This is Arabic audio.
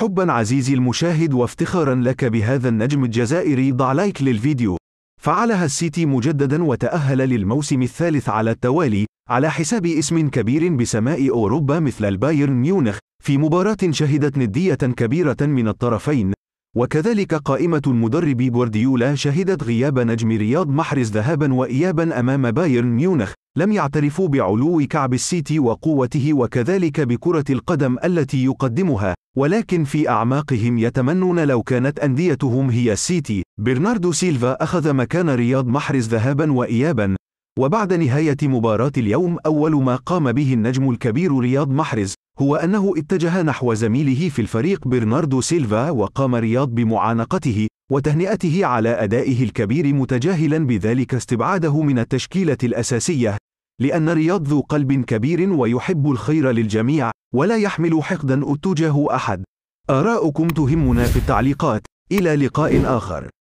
حبا عزيزي المشاهد وافتخارا لك بهذا النجم الجزائري ضع لايك للفيديو فعلها السيتي مجددا وتأهل للموسم الثالث على التوالي على حساب اسم كبير بسماء أوروبا مثل البايرن ميونخ في مباراة شهدت ندية كبيرة من الطرفين وكذلك قائمة المدرب بورديولا شهدت غياب نجم رياض محرز ذهابا وإيابا أمام بايرن ميونخ لم يعترفوا بعلو كعب السيتي وقوته وكذلك بكرة القدم التي يقدمها ولكن في أعماقهم يتمنون لو كانت أنديتهم هي السيتي. برناردو سيلفا أخذ مكان رياض محرز ذهابا وإيابا، وبعد نهاية مباراة اليوم أول ما قام به النجم الكبير رياض محرز هو أنه اتجه نحو زميله في الفريق برناردو سيلفا وقام رياض بمعانقته وتهنئته على أدائه الكبير متجاهلا بذلك استبعاده من التشكيلة الأساسية لأن رياض ذو قلب كبير ويحب الخير للجميع ولا يحمل حقدا اتجاه أحد آراؤكم تهمنا في التعليقات إلى لقاء آخر